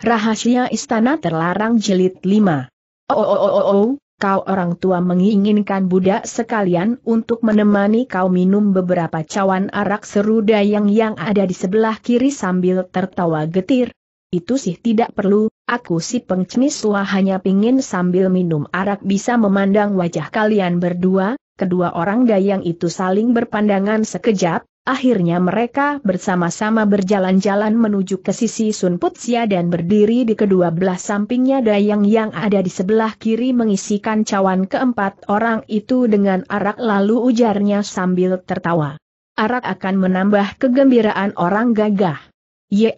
Rahasia Istana Terlarang Jelit 5 Oh oh oh oh oh, kau orang tua menginginkan budak sekalian untuk menemani kau minum beberapa cawan arak seru dayang yang ada di sebelah kiri sambil tertawa getir. Itu sih tidak perlu, aku si tua hanya pingin sambil minum arak bisa memandang wajah kalian berdua, kedua orang dayang itu saling berpandangan sekejap, Akhirnya mereka bersama-sama berjalan-jalan menuju ke sisi Sun Putsia dan berdiri di kedua belah sampingnya Dayang yang ada di sebelah kiri mengisikan cawan keempat orang itu dengan arak lalu ujarnya sambil tertawa. Arak akan menambah kegembiraan orang gagah. ya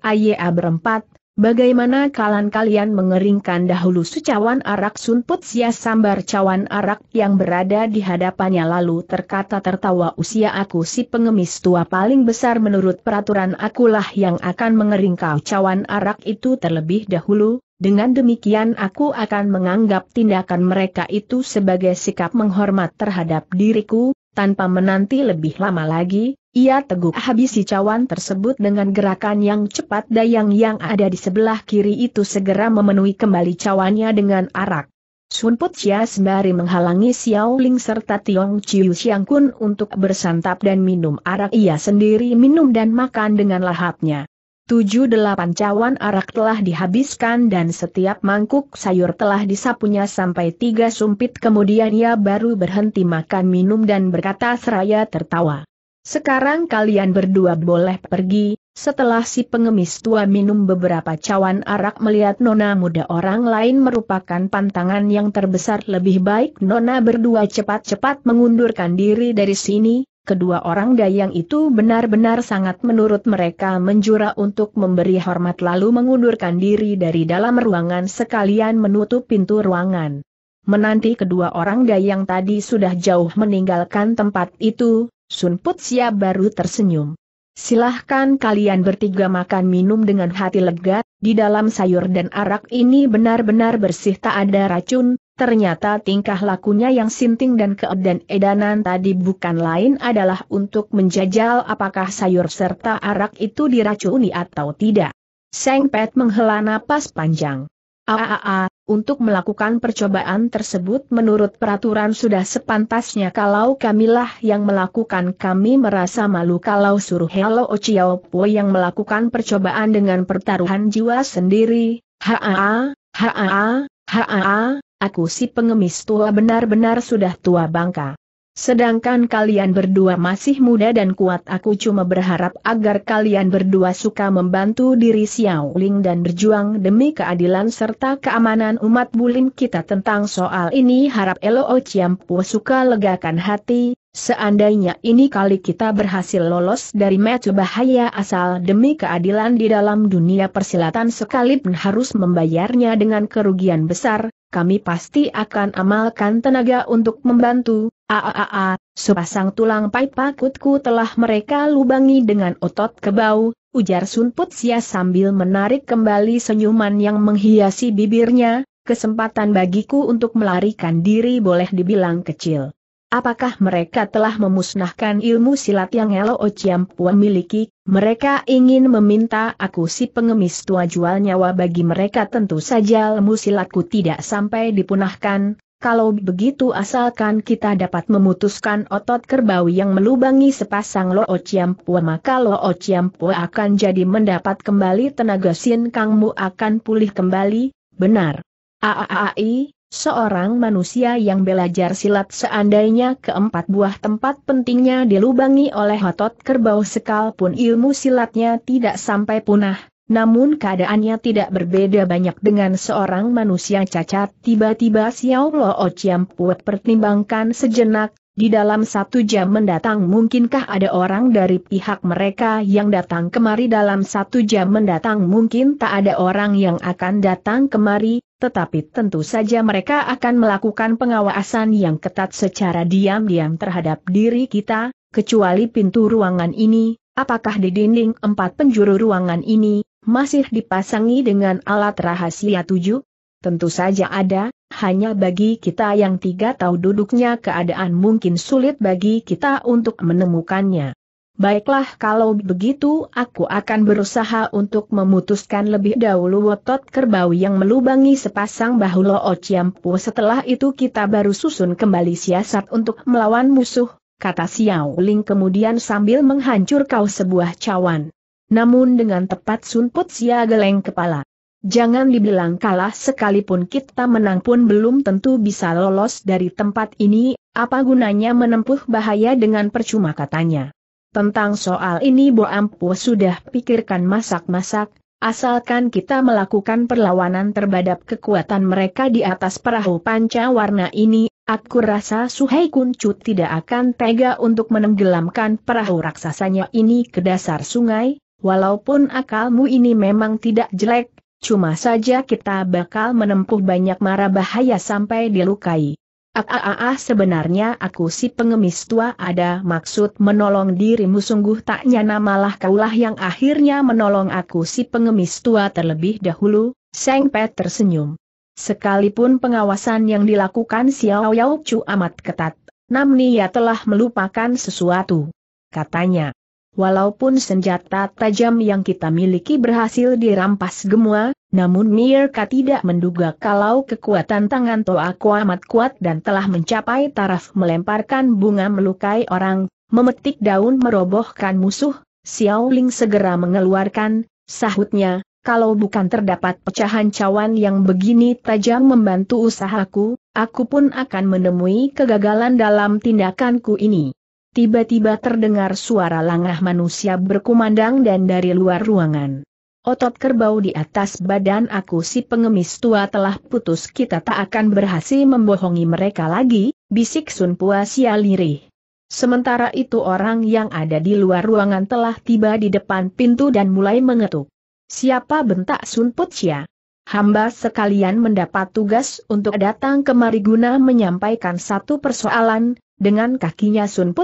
berempat, Bagaimana kalan kalian mengeringkan dahulu secawan arak sunput sia sambar cawan arak yang berada di hadapannya lalu terkata tertawa usia aku si pengemis tua paling besar menurut peraturan akulah yang akan mengeringkau cawan arak itu terlebih dahulu, dengan demikian aku akan menganggap tindakan mereka itu sebagai sikap menghormat terhadap diriku, tanpa menanti lebih lama lagi, ia teguk habisi cawan tersebut dengan gerakan yang cepat dayang yang ada di sebelah kiri itu segera memenuhi kembali cawannya dengan arak. Sun Put sembari menghalangi Xiao Ling serta Tiong Chiu Xiang Kun untuk bersantap dan minum arak ia sendiri minum dan makan dengan lahapnya. Tujuh delapan cawan arak telah dihabiskan dan setiap mangkuk sayur telah disapunya sampai tiga sumpit kemudian ia baru berhenti makan minum dan berkata seraya tertawa. Sekarang kalian berdua boleh pergi, setelah si pengemis tua minum beberapa cawan arak melihat nona muda orang lain merupakan pantangan yang terbesar lebih baik nona berdua cepat-cepat mengundurkan diri dari sini, Kedua orang dayang itu benar-benar sangat menurut mereka menjura untuk memberi hormat lalu mengundurkan diri dari dalam ruangan sekalian menutup pintu ruangan. Menanti kedua orang dayang tadi sudah jauh meninggalkan tempat itu, Sun Putsia baru tersenyum. Silahkan kalian bertiga makan minum dengan hati lega, di dalam sayur dan arak ini benar-benar bersih tak ada racun, ternyata tingkah lakunya yang sinting dan dan edanan tadi bukan lain adalah untuk menjajal apakah sayur serta arak itu diracuni atau tidak. Seng Pet menghela napas panjang. AAA, ah, ah, ah. untuk melakukan percobaan tersebut menurut peraturan sudah sepantasnya kalau kamilah yang melakukan kami merasa malu kalau suruh Hello Chiao yang melakukan percobaan dengan pertaruhan jiwa sendiri, HAA, HAA, HAA, aku si pengemis tua benar-benar sudah tua bangka. Sedangkan kalian berdua masih muda dan kuat aku cuma berharap agar kalian berdua suka membantu diri Xiao Ling dan berjuang demi keadilan serta keamanan umat bulim kita tentang soal ini harap Elo Ociampu suka legakan hati, Seandainya ini kali kita berhasil lolos dari metu bahaya asal demi keadilan di dalam dunia persilatan sekalipun harus membayarnya dengan kerugian besar, kami pasti akan amalkan tenaga untuk membantu, aaa, sepasang tulang pipa kutku telah mereka lubangi dengan otot kebau, ujar Sunput Sia sambil menarik kembali senyuman yang menghiasi bibirnya, kesempatan bagiku untuk melarikan diri boleh dibilang kecil. Apakah mereka telah memusnahkan ilmu silat yang Elo Ociampu miliki? Mereka ingin meminta aku si pengemis tua jual nyawa bagi mereka tentu saja ilmu silatku tidak sampai dipunahkan. Kalau begitu asalkan kita dapat memutuskan otot kerbau yang melubangi sepasang Lo Ociampu, maka Lo Ociampu akan jadi mendapat kembali tenaga sin kangmu akan pulih kembali, benar. Aaai, Seorang manusia yang belajar silat seandainya keempat buah tempat pentingnya dilubangi oleh otot kerbau sekal ilmu silatnya tidak sampai punah, namun keadaannya tidak berbeda banyak dengan seorang manusia cacat. Tiba-tiba Xiao Lo Chiam Puat pertimbangkan sejenak, di dalam satu jam mendatang mungkinkah ada orang dari pihak mereka yang datang kemari dalam satu jam mendatang mungkin tak ada orang yang akan datang kemari, tetapi tentu saja mereka akan melakukan pengawasan yang ketat secara diam-diam terhadap diri kita, kecuali pintu ruangan ini, apakah di dinding empat penjuru ruangan ini, masih dipasangi dengan alat rahasia tujuh? Tentu saja ada, hanya bagi kita yang tiga tahu duduknya keadaan mungkin sulit bagi kita untuk menemukannya. Baiklah kalau begitu aku akan berusaha untuk memutuskan lebih dahulu otot kerbau yang melubangi sepasang bahu Loo Ciampu setelah itu kita baru susun kembali siasat untuk melawan musuh, kata Xiao Ling kemudian sambil menghancur kau sebuah cawan. Namun dengan tepat Sun Put Sia geleng kepala. Jangan dibilang kalah sekalipun kita menang pun belum tentu bisa lolos dari tempat ini, apa gunanya menempuh bahaya dengan percuma katanya. Tentang soal ini Bo Ampu sudah pikirkan masak-masak, asalkan kita melakukan perlawanan terhadap kekuatan mereka di atas perahu panca warna ini, aku rasa Suhai Kuncu tidak akan tega untuk menenggelamkan perahu raksasanya ini ke dasar sungai, walaupun akalmu ini memang tidak jelek, cuma saja kita bakal menempuh banyak mara bahaya sampai dilukai. Ah, sebenarnya aku si pengemis tua ada maksud menolong dirimu sungguh tak nyana malah kaulah yang akhirnya menolong aku si pengemis tua terlebih dahulu, Seng Pet tersenyum. Sekalipun pengawasan yang dilakukan Xiao Yao Chu amat ketat, Namni ya telah melupakan sesuatu. Katanya, walaupun senjata tajam yang kita miliki berhasil dirampas gemua, namun Mirka tidak menduga kalau kekuatan tangan Toaku amat kuat dan telah mencapai taraf melemparkan bunga melukai orang, memetik daun merobohkan musuh, Xiao Ling segera mengeluarkan, sahutnya, kalau bukan terdapat pecahan cawan yang begini tajam membantu usahaku, aku pun akan menemui kegagalan dalam tindakanku ini. Tiba-tiba terdengar suara langah manusia berkumandang dan dari luar ruangan. Otot kerbau di atas badan aku si pengemis tua telah putus kita tak akan berhasil membohongi mereka lagi, bisik Sun Pua Sialiri. Sementara itu orang yang ada di luar ruangan telah tiba di depan pintu dan mulai mengetuk. Siapa bentak Sun Putsia? Hamba sekalian mendapat tugas untuk datang kemari guna menyampaikan satu persoalan, dengan kakinya Sun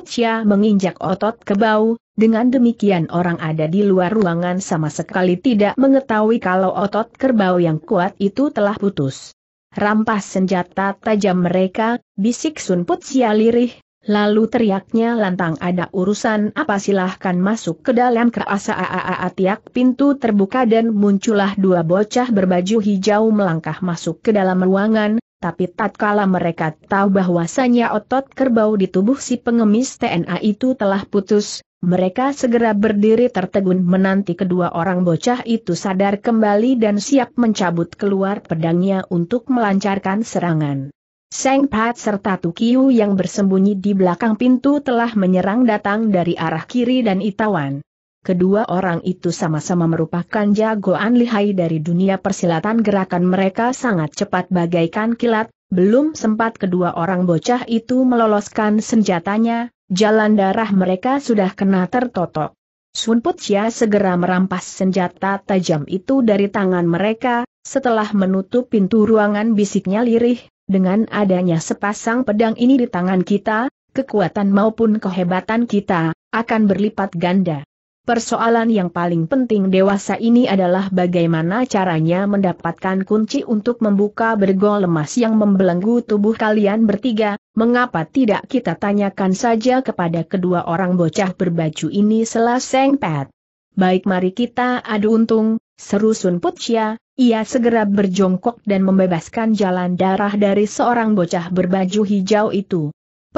menginjak otot ke bau, dengan demikian orang ada di luar ruangan sama sekali tidak mengetahui kalau otot kerbau yang kuat itu telah putus. Rampas senjata tajam mereka, bisik Sun lirih, lalu teriaknya lantang ada urusan apa silahkan masuk ke dalam kerasa aaa tiak pintu terbuka dan muncullah dua bocah berbaju hijau melangkah masuk ke dalam ruangan, tapi tatkala mereka tahu bahwasanya otot kerbau di tubuh si pengemis TNA itu telah putus, mereka segera berdiri tertegun menanti kedua orang bocah itu sadar kembali dan siap mencabut keluar pedangnya untuk melancarkan serangan. Seng Pat serta Tukiu yang bersembunyi di belakang pintu telah menyerang datang dari arah kiri dan Itawan. Kedua orang itu sama-sama merupakan jagoan lihai dari dunia persilatan gerakan mereka sangat cepat bagaikan kilat, belum sempat kedua orang bocah itu meloloskan senjatanya, jalan darah mereka sudah kena tertotok. Sun Putia segera merampas senjata tajam itu dari tangan mereka, setelah menutup pintu ruangan bisiknya lirih, dengan adanya sepasang pedang ini di tangan kita, kekuatan maupun kehebatan kita, akan berlipat ganda. Persoalan yang paling penting dewasa ini adalah bagaimana caranya mendapatkan kunci untuk membuka bergol lemas yang membelenggu tubuh kalian bertiga, mengapa tidak kita tanyakan saja kepada kedua orang bocah berbaju ini selaseng pet. Baik mari kita adu untung, seru Sun Putsia, ia segera berjongkok dan membebaskan jalan darah dari seorang bocah berbaju hijau itu.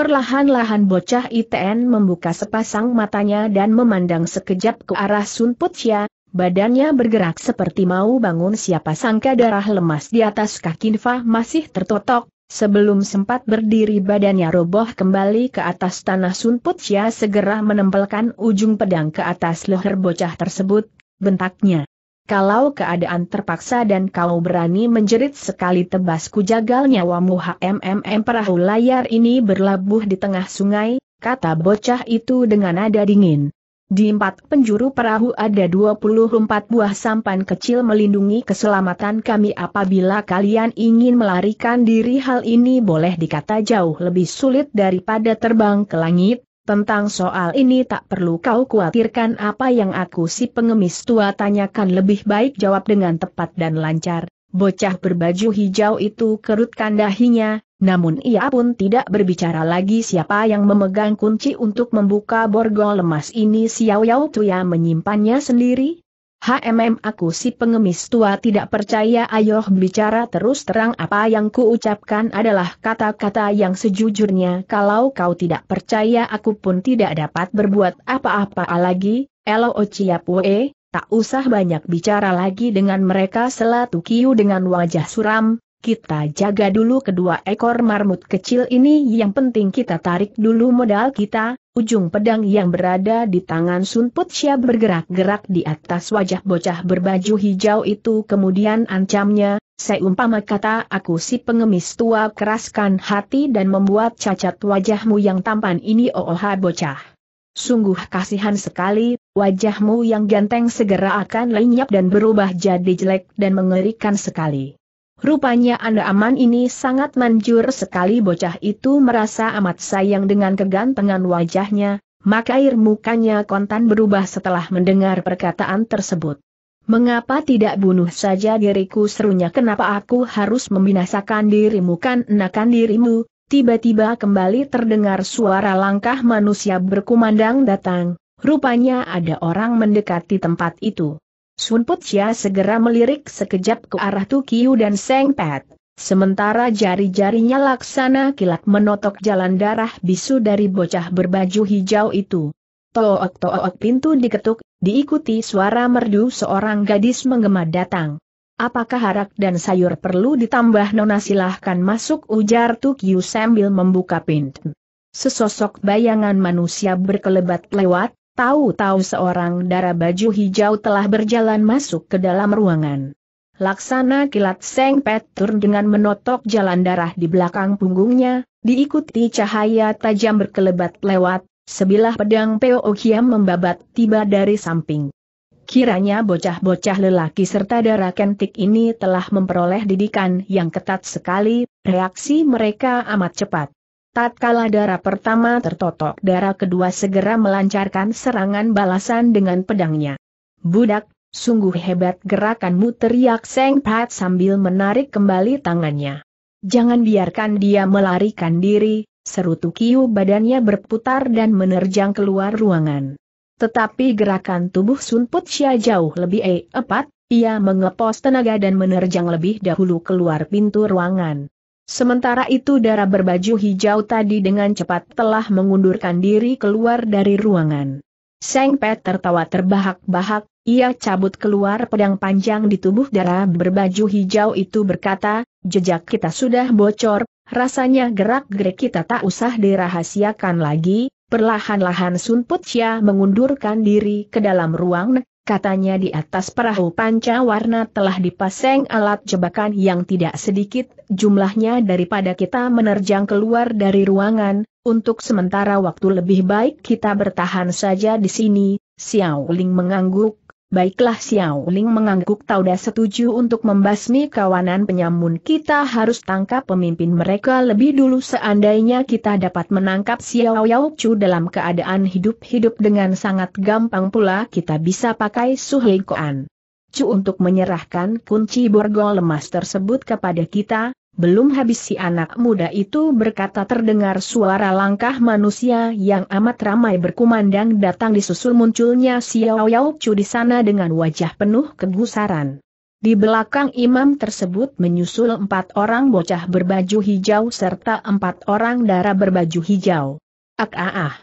Perlahan-lahan bocah ITN membuka sepasang matanya dan memandang sekejap ke arah Sun Putia, badannya bergerak seperti mau bangun siapa sangka darah lemas di atas kaki Nfa masih tertotok, sebelum sempat berdiri badannya roboh kembali ke atas tanah Sun Putia segera menempelkan ujung pedang ke atas leher bocah tersebut, bentaknya. Kalau keadaan terpaksa dan kau berani menjerit sekali tebas ku jagal nyawamu HMMM perahu layar ini berlabuh di tengah sungai, kata bocah itu dengan nada dingin. Di empat penjuru perahu ada 24 buah sampan kecil melindungi keselamatan kami apabila kalian ingin melarikan diri hal ini boleh dikata jauh lebih sulit daripada terbang ke langit, tentang soal ini tak perlu kau khawatirkan apa yang aku si pengemis tua tanyakan lebih baik jawab dengan tepat dan lancar. Bocah berbaju hijau itu kerutkan dahinya, namun ia pun tidak berbicara lagi siapa yang memegang kunci untuk membuka borgol lemas ini Xiao Yao Tuya menyimpannya sendiri, HMM aku si pengemis tua tidak percaya Ayoh bicara terus terang apa yang kuucapkan adalah kata-kata yang sejujurnya kalau kau tidak percaya aku pun tidak dapat berbuat apa-apa lagi, elo ciapue, tak usah banyak bicara lagi dengan mereka selatu kiu dengan wajah suram, kita jaga dulu kedua ekor marmut kecil ini yang penting kita tarik dulu modal kita, ujung pedang yang berada di tangan Sun Putsya bergerak-gerak di atas wajah bocah berbaju hijau itu kemudian ancamnya, umpama kata aku si pengemis tua keraskan hati dan membuat cacat wajahmu yang tampan ini ooha oh, bocah. Sungguh kasihan sekali, wajahmu yang ganteng segera akan lenyap dan berubah jadi jelek dan mengerikan sekali. Rupanya Anda Aman ini sangat manjur sekali bocah itu merasa amat sayang dengan kegantengan wajahnya, maka air mukanya kontan berubah setelah mendengar perkataan tersebut. Mengapa tidak bunuh saja diriku serunya kenapa aku harus membinasakan dirimu kan enakan dirimu, tiba-tiba kembali terdengar suara langkah manusia berkumandang datang, rupanya ada orang mendekati tempat itu. Sun Putia segera melirik sekejap ke arah Tukiu dan Seng Pat. Sementara jari-jarinya laksana kilat menotok jalan darah bisu dari bocah berbaju hijau itu. Tok-tok pintu diketuk, diikuti suara merdu seorang gadis menggema datang. Apakah harak dan sayur perlu ditambah nona silahkan masuk ujar Tukiu sambil membuka pintu. Sesosok bayangan manusia berkelebat lewat, Tahu-tahu seorang darah baju hijau telah berjalan masuk ke dalam ruangan. Laksana kilat Seng petur dengan menotok jalan darah di belakang punggungnya, diikuti cahaya tajam berkelebat lewat, sebilah pedang Peo Okiam membabat tiba dari samping. Kiranya bocah-bocah lelaki serta darah kentik ini telah memperoleh didikan yang ketat sekali, reaksi mereka amat cepat. Tatkala darah pertama tertotok darah kedua segera melancarkan serangan balasan dengan pedangnya. Budak, sungguh hebat gerakanmu teriak Seng Pat sambil menarik kembali tangannya. Jangan biarkan dia melarikan diri, seru Tukiu badannya berputar dan menerjang keluar ruangan. Tetapi gerakan tubuh Sun Putsya jauh lebih cepat, eh, ia mengepos tenaga dan menerjang lebih dahulu keluar pintu ruangan. Sementara itu darah berbaju hijau tadi dengan cepat telah mengundurkan diri keluar dari ruangan. Seng Pet tertawa terbahak-bahak, ia cabut keluar pedang panjang di tubuh darah berbaju hijau itu berkata, jejak kita sudah bocor, rasanya gerak-gerik kita tak usah dirahasiakan lagi, perlahan-lahan Sun Putia mengundurkan diri ke dalam ruang Katanya di atas perahu panca warna telah dipasang alat jebakan yang tidak sedikit jumlahnya daripada kita menerjang keluar dari ruangan, untuk sementara waktu lebih baik kita bertahan saja di sini, Xiao Ling mengangguk, Baiklah Xiao Ling mengangguk tahu tauda setuju untuk membasmi kawanan penyamun kita harus tangkap pemimpin mereka lebih dulu seandainya kita dapat menangkap Xiao Yao Chu dalam keadaan hidup-hidup dengan sangat gampang pula kita bisa pakai Suhei Koan. Cu untuk menyerahkan kunci borgol lemas tersebut kepada kita, belum habis si anak muda itu berkata terdengar suara langkah manusia yang amat ramai berkumandang datang disusul munculnya Xiao Yao Chu di sana dengan wajah penuh kegusaran. Di belakang imam tersebut menyusul empat orang bocah berbaju hijau serta empat orang darah berbaju hijau. Ak ah, ah.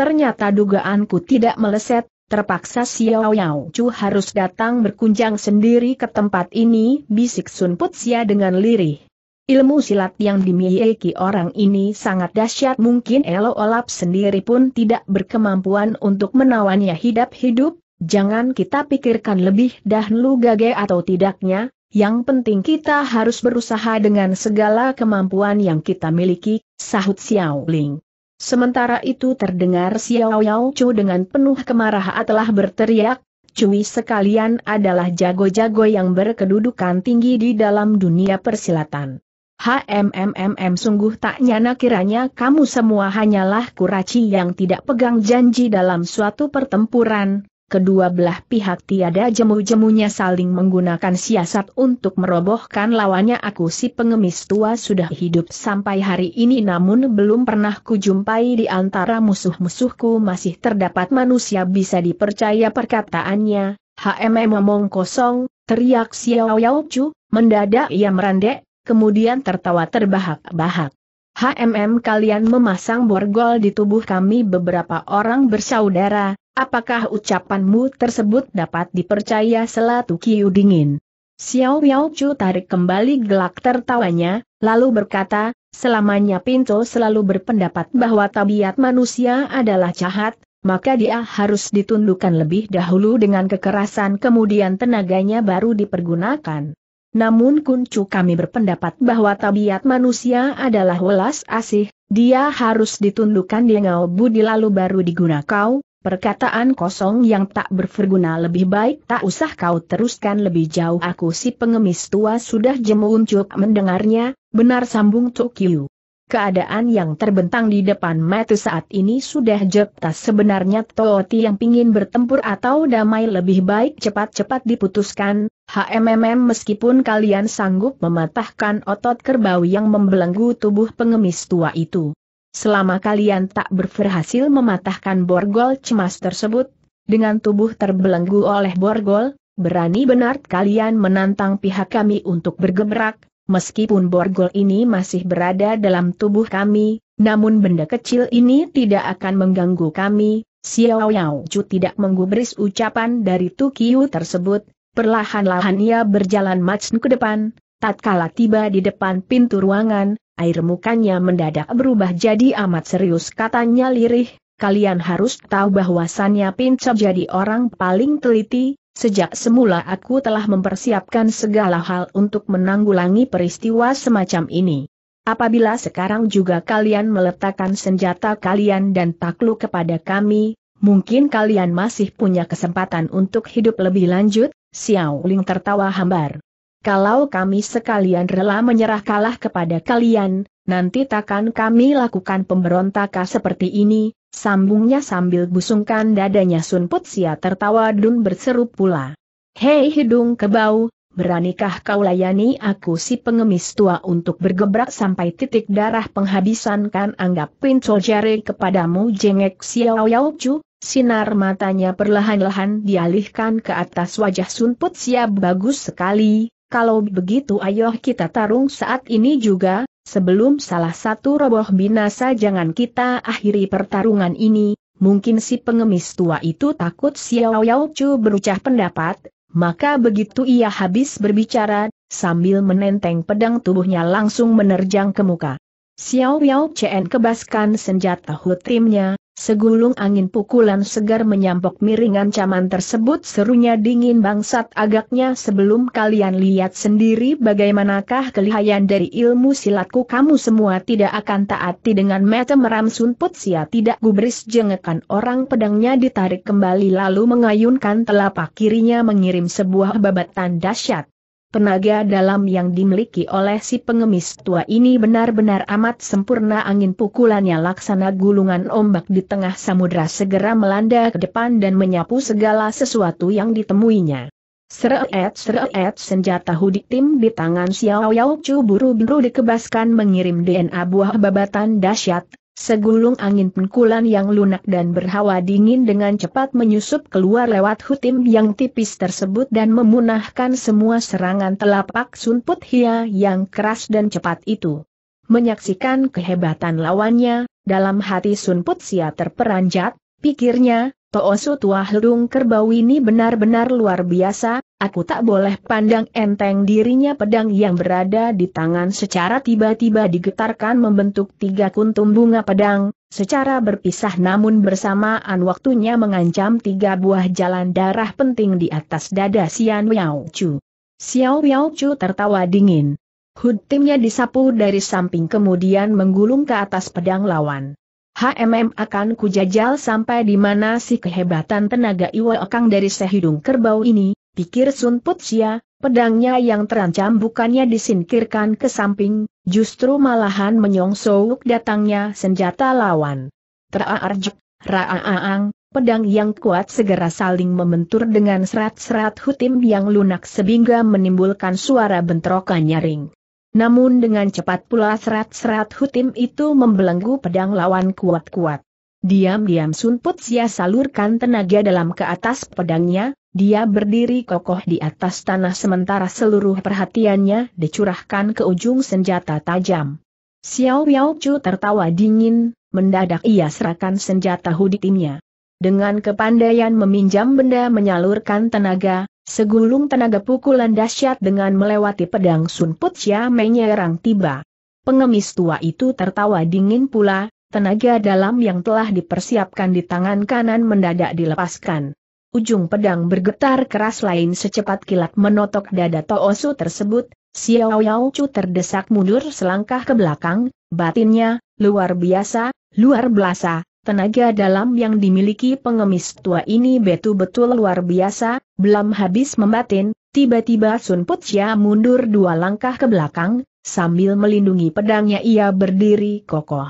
Ternyata dugaanku tidak meleset, Terpaksa Xiao Yao Chu harus datang berkunjang sendiri ke tempat ini, bisik Sun Putsia dengan lirih. Ilmu silat yang dimiliki orang ini sangat dahsyat mungkin Elo Olap sendiri pun tidak berkemampuan untuk menawannya hidup-hidup, jangan kita pikirkan lebih dahulu gage atau tidaknya, yang penting kita harus berusaha dengan segala kemampuan yang kita miliki, sahut Xiao Ling. Sementara itu terdengar Xiao Yao Chu dengan penuh kemarahan telah berteriak, Cui sekalian adalah jago-jago yang berkedudukan tinggi di dalam dunia persilatan. HMMMM sungguh tak nyana kiranya kamu semua hanyalah kuraci yang tidak pegang janji dalam suatu pertempuran, kedua belah pihak tiada jemu-jemunya saling menggunakan siasat untuk merobohkan lawannya aku si pengemis tua sudah hidup sampai hari ini namun belum pernah kujumpai di antara musuh-musuhku masih terdapat manusia bisa dipercaya perkataannya, HMM omong kosong, teriak Xiao Yao Chu, mendadak ia merendah kemudian tertawa terbahak-bahak. HMM kalian memasang borgol di tubuh kami beberapa orang bersaudara, apakah ucapanmu tersebut dapat dipercaya selatu kiu dingin? Xiao Yao Chu tarik kembali gelak tertawanya, lalu berkata, selamanya Pinto selalu berpendapat bahwa tabiat manusia adalah jahat, maka dia harus ditundukkan lebih dahulu dengan kekerasan kemudian tenaganya baru dipergunakan. Namun kuncu kami berpendapat bahwa tabiat manusia adalah welas asih, dia harus ditundukkan di ngau budi lalu baru digunakan, Perkataan kosong yang tak berverguna lebih baik tak usah kau teruskan lebih jauh aku si pengemis tua sudah jemu uncup mendengarnya, benar sambung Tokyo. Keadaan yang terbentang di depan mata saat ini sudah jelas sebenarnya Toti yang pingin bertempur atau damai lebih baik cepat-cepat diputuskan, HMMM meskipun kalian sanggup mematahkan otot kerbau yang membelenggu tubuh pengemis tua itu. Selama kalian tak berhasil mematahkan borgol cemas tersebut, dengan tubuh terbelenggu oleh borgol, berani benar kalian menantang pihak kami untuk bergemerak meskipun borgol ini masih berada dalam tubuh kami, namun benda kecil ini tidak akan mengganggu kami, Xiao Yao Chu tidak menggubris ucapan dari Tukiu tersebut, perlahan-lahan ia berjalan maju ke depan, tatkala tiba di depan pintu ruangan, air mukanya mendadak berubah jadi amat serius katanya lirih, kalian harus tahu bahwasannya Pinca jadi orang paling teliti, Sejak semula aku telah mempersiapkan segala hal untuk menanggulangi peristiwa semacam ini. Apabila sekarang juga kalian meletakkan senjata kalian dan takluk kepada kami, mungkin kalian masih punya kesempatan untuk hidup lebih lanjut, Xiao Ling tertawa hambar. Kalau kami sekalian rela menyerah kalah kepada kalian, nanti takkan kami lakukan pemberontakan seperti ini, Sambungnya sambil busungkan dadanya Sun Putsia tertawa dun berseru pula. Hei hidung kebau, beranikah kau layani aku si pengemis tua untuk bergebrak sampai titik darah penghabisan kan anggap pinco jari kepadamu jengek Xiao Yao Chu? Sinar matanya perlahan-lahan dialihkan ke atas wajah Sun Putsia bagus sekali, kalau begitu ayo kita tarung saat ini juga, Sebelum salah satu roboh binasa jangan kita akhiri pertarungan ini, mungkin si pengemis tua itu takut Xiao Yao Chu berucap pendapat, maka begitu ia habis berbicara, sambil menenteng pedang tubuhnya langsung menerjang ke muka. Xiao Yao Chen kebaskan senjata hutrimnya, Segulung angin pukulan segar menyampok miringan caman tersebut serunya dingin bangsat agaknya sebelum kalian lihat sendiri bagaimanakah kelihayan dari ilmu silatku kamu semua tidak akan taati dengan mata meram sunput sia tidak gubris jengekan orang pedangnya ditarik kembali lalu mengayunkan telapak kirinya mengirim sebuah babatan dahsyat. Tenaga dalam yang dimiliki oleh si pengemis tua ini benar-benar amat sempurna angin pukulannya laksana gulungan ombak di tengah samudera segera melanda ke depan dan menyapu segala sesuatu yang ditemuinya. Seret seret senjata hudik tim di tangan Xiao Yao Chu buru-buru dikebaskan mengirim DNA buah babatan dahsyat, Segulung angin pengkulan yang lunak dan berhawa dingin dengan cepat menyusup keluar lewat hutim yang tipis tersebut dan memunahkan semua serangan telapak sunput hia yang keras dan cepat itu. Menyaksikan kehebatan lawannya, dalam hati sunput sia terperanjat, pikirnya, Toosu tua hulung kerbau ini benar-benar luar biasa, aku tak boleh pandang enteng dirinya pedang yang berada di tangan secara tiba-tiba digetarkan membentuk tiga kuntum bunga pedang, secara berpisah namun bersamaan waktunya mengancam tiga buah jalan darah penting di atas dada Sian Miao Chu. Xiao Miao Chu tertawa dingin. Hud timnya disapu dari samping kemudian menggulung ke atas pedang lawan. HMM akan kujajal sampai di mana si kehebatan tenaga Iwa Okang dari sehidung kerbau ini, pikir Sun Putsia, pedangnya yang terancam bukannya disingkirkan ke samping, justru malahan menyongsok datangnya senjata lawan. Teraarjuk, raaaang, pedang yang kuat segera saling membentur dengan serat-serat hutim yang lunak sehingga menimbulkan suara bentrokan nyaring. Namun dengan cepat pula serat-serat Hutim itu membelenggu pedang lawan kuat-kuat. Diam-diam Sun Putsia salurkan tenaga dalam ke atas pedangnya, dia berdiri kokoh di atas tanah sementara seluruh perhatiannya dicurahkan ke ujung senjata tajam. Xiao Yao Chu tertawa dingin, mendadak ia serahkan senjata Hutimnya. Dengan kepandaian meminjam benda menyalurkan tenaga, segulung tenaga pukulan dahsyat dengan melewati pedang Sun Put Chia menyerang tiba. Pengemis tua itu tertawa dingin pula, tenaga dalam yang telah dipersiapkan di tangan kanan mendadak dilepaskan. Ujung pedang bergetar keras lain secepat kilat menotok dada Toosu tersebut, Xiao Yao Chu terdesak mundur selangkah ke belakang, batinnya, luar biasa, luar biasa, Tenaga dalam yang dimiliki pengemis tua ini betul-betul luar biasa, belum habis membatin, tiba-tiba Sun Putsia mundur dua langkah ke belakang, sambil melindungi pedangnya ia berdiri kokoh.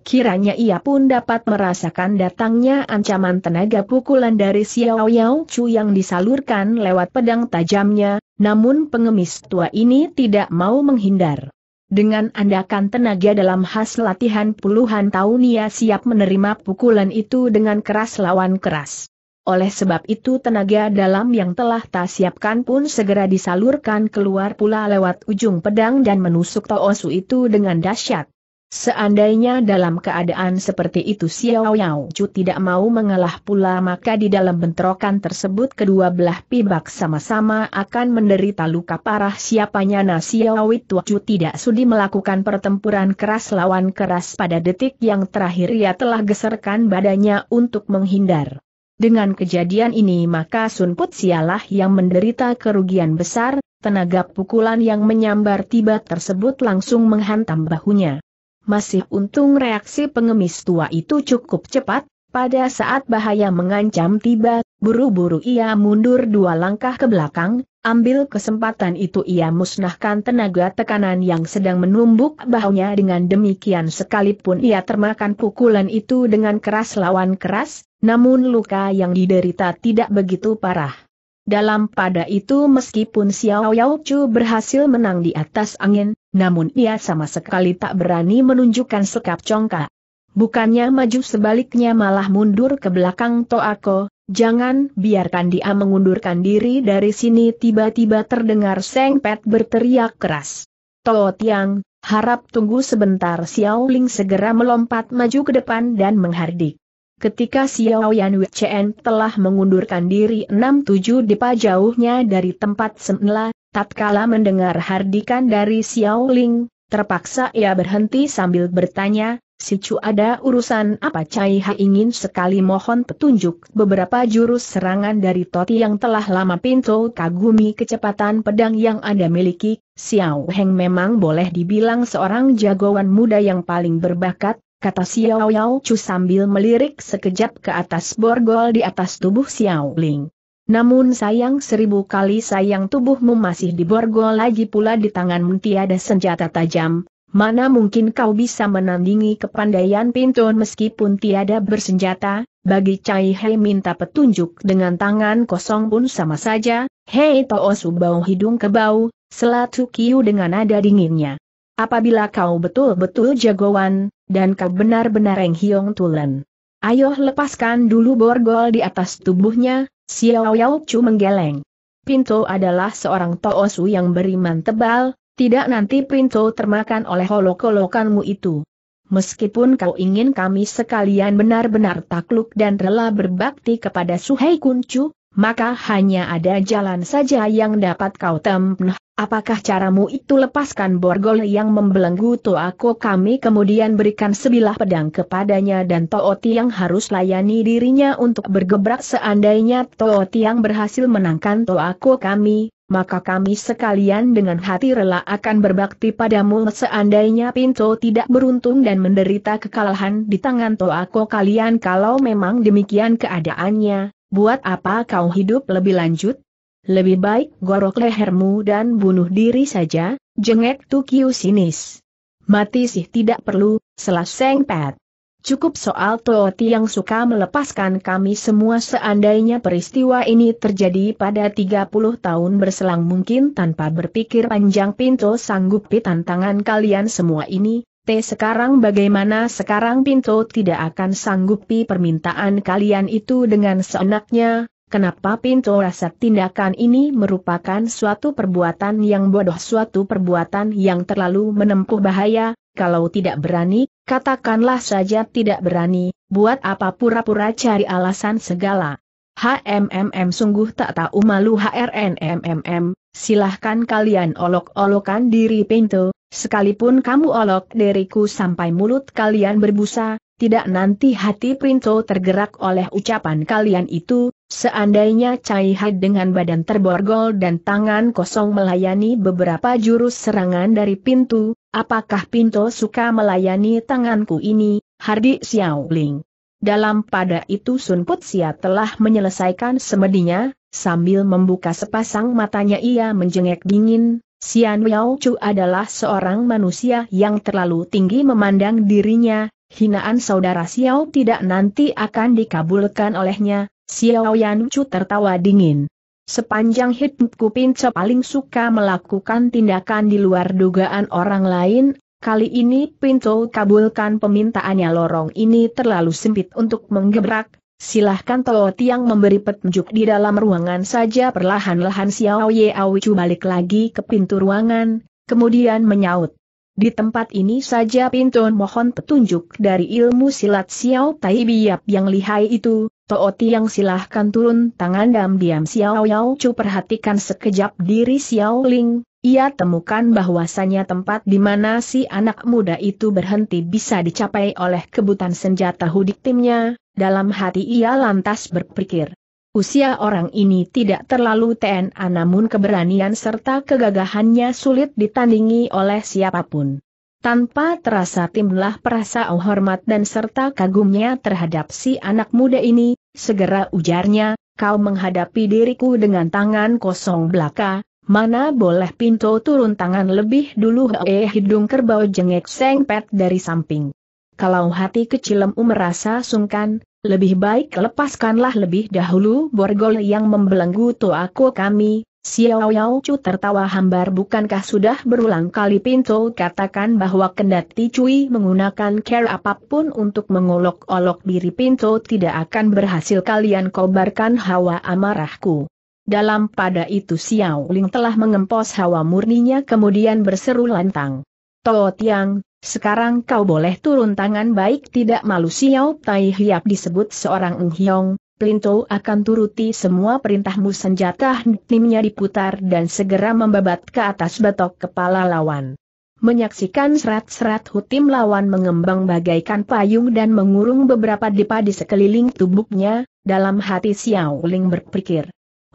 Kiranya ia pun dapat merasakan datangnya ancaman tenaga pukulan dari Xiao Yao Chu yang disalurkan lewat pedang tajamnya, namun pengemis tua ini tidak mau menghindar. Dengan andakan tenaga dalam khas latihan puluhan tahun ia siap menerima pukulan itu dengan keras lawan keras. Oleh sebab itu tenaga dalam yang telah tak siapkan pun segera disalurkan keluar pula lewat ujung pedang dan menusuk Toosu itu dengan dahsyat. Seandainya dalam keadaan seperti itu Xiao Yao Chu tidak mau mengalah pula maka di dalam bentrokan tersebut kedua belah pihak sama-sama akan menderita luka parah siapanya Na Xiao Chu tidak sudi melakukan pertempuran keras lawan keras pada detik yang terakhir ia telah geserkan badannya untuk menghindar. Dengan kejadian ini maka Sun Put Sialah yang menderita kerugian besar, tenaga pukulan yang menyambar tiba tersebut langsung menghantam bahunya. Masih untung reaksi pengemis tua itu cukup cepat, pada saat bahaya mengancam tiba, buru-buru ia mundur dua langkah ke belakang, ambil kesempatan itu ia musnahkan tenaga tekanan yang sedang menumbuk bahunya dengan demikian sekalipun ia termakan pukulan itu dengan keras lawan keras, namun luka yang diderita tidak begitu parah. Dalam pada itu meskipun Xiao Yao Chu berhasil menang di atas angin, namun ia sama sekali tak berani menunjukkan sekap congkak. Bukannya maju sebaliknya malah mundur ke belakang Toako, jangan biarkan dia mengundurkan diri dari sini tiba-tiba terdengar Seng Pet berteriak keras. Toh Tiang, harap tunggu sebentar Xiao Ling segera melompat maju ke depan dan menghardik. Ketika Xiao Yan Chen telah mengundurkan diri enam tujuh depa jauhnya dari tempat semula, tatkala mendengar hardikan dari Xiao Ling, terpaksa ia berhenti sambil bertanya, Si Chu ada urusan apa Cai Ha ingin sekali mohon petunjuk beberapa jurus serangan dari Toti yang telah lama pintu kagumi kecepatan pedang yang Anda miliki, Xiao Heng memang boleh dibilang seorang jagoan muda yang paling berbakat, kata Xiao Yao Chu sambil melirik sekejap ke atas borgol di atas tubuh Xiao Ling. Namun sayang seribu kali sayang tubuhmu masih di borgol lagi pula di tanganmu tiada senjata tajam, mana mungkin kau bisa menandingi kepandaian Pintun meskipun tiada bersenjata, bagi Cai Hei minta petunjuk dengan tangan kosong pun sama saja, Hei Too Subau hidung kebau, selatu kiu dengan nada dinginnya. Apabila kau betul-betul jagoan, dan kau benar-benar Eng Hiong Tulen. Ayo lepaskan dulu borgol di atas tubuhnya, Xiao Yao Chu menggeleng. Pinto adalah seorang toosu yang beriman tebal, tidak nanti Pinto termakan oleh holokolokanmu itu. Meskipun kau ingin kami sekalian benar-benar takluk dan rela berbakti kepada Suhei Kuncu, maka hanya ada jalan saja yang dapat kau tempuh. Apakah caramu itu lepaskan borgol yang membelenggu Toako kami kemudian berikan sebilah pedang kepadanya dan Tooti yang harus layani dirinya untuk bergebrak seandainya Tooti yang berhasil menangkan Toako kami, maka kami sekalian dengan hati rela akan berbakti padamu seandainya Pinto tidak beruntung dan menderita kekalahan di tangan Toako kalian kalau memang demikian keadaannya, Buat apa kau hidup lebih lanjut? Lebih baik gorok lehermu dan bunuh diri saja, jengek Tukiu sinis. Mati sih tidak perlu, selaseng pet. Cukup soal Toti yang suka melepaskan kami semua seandainya peristiwa ini terjadi pada 30 tahun berselang mungkin tanpa berpikir panjang pintu sanggup tantangan kalian semua ini, T sekarang bagaimana sekarang Pinto tidak akan sanggupi permintaan kalian itu dengan seenaknya, Kenapa Pinto rasa tindakan ini merupakan suatu perbuatan yang bodoh suatu perbuatan yang terlalu menempuh bahaya, kalau tidak berani, katakanlah saja tidak berani, buat apa pura-pura cari alasan segala. HMMM sungguh tak tahu malu HRNMMM, silahkan kalian olok-olokan diri Pinto, Sekalipun kamu olok deriku sampai mulut kalian berbusa, tidak nanti hati Printo tergerak oleh ucapan kalian itu, seandainya Cai Hai dengan badan terborgol dan tangan kosong melayani beberapa jurus serangan dari pintu, apakah Pinto suka melayani tanganku ini, Hardi Xiaoling? Dalam pada itu Sun Putsia telah menyelesaikan semedinya, sambil membuka sepasang matanya ia menjengek dingin, Xian Yao Chu adalah seorang manusia yang terlalu tinggi memandang dirinya, hinaan saudara Xiao tidak nanti akan dikabulkan olehnya, Xiao Yan Chu tertawa dingin. Sepanjang hidupku Pince paling suka melakukan tindakan di luar dugaan orang lain, kali ini Pinto kabulkan permintaannya lorong ini terlalu sempit untuk menggebrak, Silahkan Tao Tiang memberi petunjuk di dalam ruangan saja perlahan-lahan Xiao Ye Awicu balik lagi ke pintu ruangan, kemudian menyaut. Di tempat ini saja pintu mohon petunjuk dari ilmu silat Xiao Tai Biap yang lihai itu, Tao Tiang silahkan turun tangan diam-diam Xiao Yao Chu perhatikan sekejap diri Xiao Ling, ia temukan bahwasannya tempat di mana si anak muda itu berhenti bisa dicapai oleh kebutan senjata hudik timnya, dalam hati ia lantas berpikir. Usia orang ini tidak terlalu TNA namun keberanian serta kegagahannya sulit ditandingi oleh siapapun. Tanpa terasa timlah perasaan hormat dan serta kagumnya terhadap si anak muda ini, segera ujarnya, kau menghadapi diriku dengan tangan kosong belaka, mana boleh pintu turun tangan lebih dulu eh hidung kerbau jengek sengpet dari samping kalau hati kecilmu um merasa sungkan, lebih baik lepaskanlah lebih dahulu borgol yang membelenggu aku kami, Xiao Yao Chu tertawa hambar bukankah sudah berulang kali pintu katakan bahwa kendati Cui menggunakan care apapun untuk mengolok-olok diri pintu tidak akan berhasil kalian kobarkan hawa amarahku. Dalam pada itu Xiao Ling telah mengempos hawa murninya kemudian berseru lantang. Toh Tiang, sekarang kau boleh turun tangan baik tidak malu Xiao Tai Hiap disebut seorang Eng Hiong, Plinto akan turuti semua perintahmu senjata timnya diputar dan segera membabat ke atas batok kepala lawan. Menyaksikan serat-serat hutim lawan mengembang bagaikan payung dan mengurung beberapa dipa di sekeliling tubuhnya, dalam hati Xiao Ling berpikir.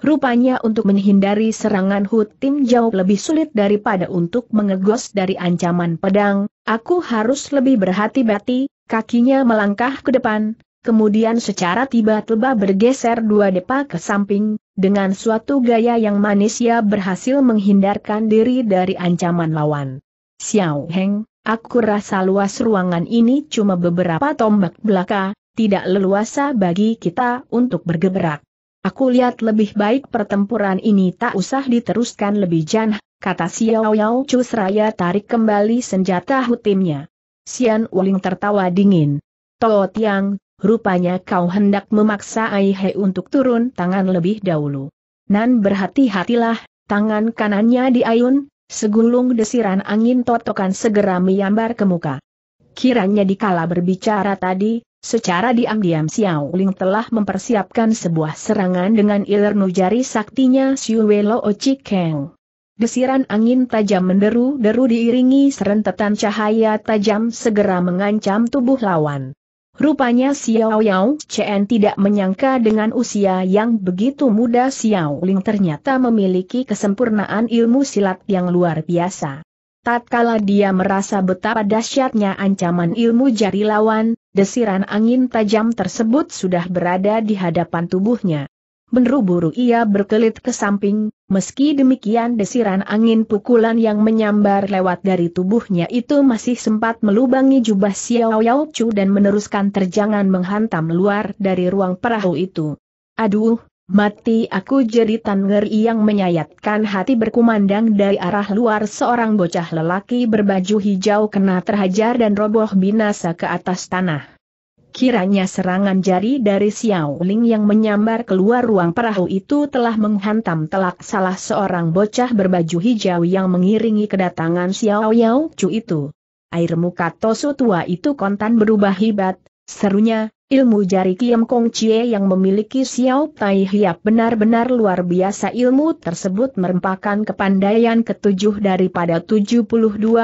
Rupanya untuk menghindari serangan Hut Tim jauh lebih sulit daripada untuk mengegos dari ancaman pedang, aku harus lebih berhati-hati, kakinya melangkah ke depan, kemudian secara tiba-tiba bergeser dua depa ke samping, dengan suatu gaya yang manis ia berhasil menghindarkan diri dari ancaman lawan. Xiao Heng, aku rasa luas ruangan ini cuma beberapa tombak belaka, tidak leluasa bagi kita untuk bergerak. Aku lihat lebih baik pertempuran ini tak usah diteruskan lebih jauh, kata Xiao Yao Chu seraya tarik kembali senjata hutimnya. Xian Wuling tertawa dingin. Tao Tiang, rupanya kau hendak memaksa Ai He untuk turun tangan lebih dahulu. Nan berhati-hatilah, tangan kanannya diayun, segulung desiran angin totokan segera menyambar ke muka. Kiranya dikala berbicara tadi, Secara diam-diam Xiao Ling telah mempersiapkan sebuah serangan dengan ilmu jari saktinya Siuwelo Keng. Desiran angin tajam menderu-deru diiringi serentetan cahaya tajam segera mengancam tubuh lawan. Rupanya Xiao Yao Chen tidak menyangka dengan usia yang begitu muda Xiao Ling ternyata memiliki kesempurnaan ilmu silat yang luar biasa. Tatkala dia merasa betapa dahsyatnya ancaman ilmu jari lawan, Desiran angin tajam tersebut sudah berada di hadapan tubuhnya. benru buru ia berkelit ke samping, meski demikian desiran angin pukulan yang menyambar lewat dari tubuhnya itu masih sempat melubangi jubah Xiao Yao Chu dan meneruskan terjangan menghantam luar dari ruang perahu itu. Aduh, Mati aku jeritan ngeri yang menyayatkan hati berkumandang dari arah luar seorang bocah lelaki berbaju hijau kena terhajar dan roboh binasa ke atas tanah. Kiranya serangan jari dari Xiao Ling yang menyambar keluar ruang perahu itu telah menghantam telak salah seorang bocah berbaju hijau yang mengiringi kedatangan Xiao Yao Chu itu. Air muka Tosu tua itu kontan berubah hibat, serunya, Ilmu jari Kiem Kong Chie yang memiliki Xiao Tai Hiap benar-benar luar biasa ilmu tersebut merupakan kepandaian ketujuh daripada 72